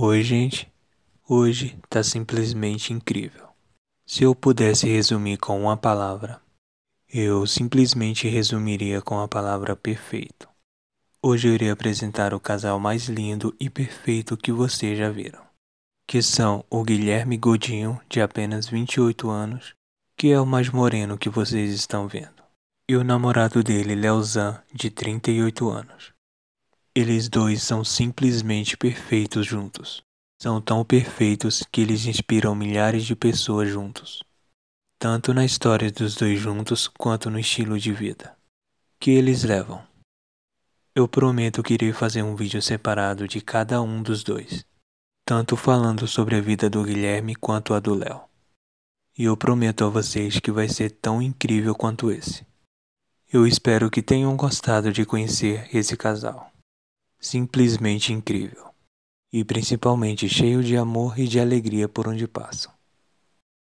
Oi, gente. Hoje tá simplesmente incrível. Se eu pudesse resumir com uma palavra, eu simplesmente resumiria com a palavra perfeito. Hoje eu irei apresentar o casal mais lindo e perfeito que vocês já viram, que são o Guilherme Godinho, de apenas 28 anos, que é o mais moreno que vocês estão vendo, e o namorado dele, Leozan, de 38 anos. Eles dois são simplesmente perfeitos juntos. São tão perfeitos que eles inspiram milhares de pessoas juntos, tanto na história dos dois juntos quanto no estilo de vida que eles levam. Eu prometo que irei fazer um vídeo separado de cada um dos dois, tanto falando sobre a vida do Guilherme quanto a do Léo. E eu prometo a vocês que vai ser tão incrível quanto esse. Eu espero que tenham gostado de conhecer esse casal simplesmente incrível, e principalmente cheio de amor e de alegria por onde passam.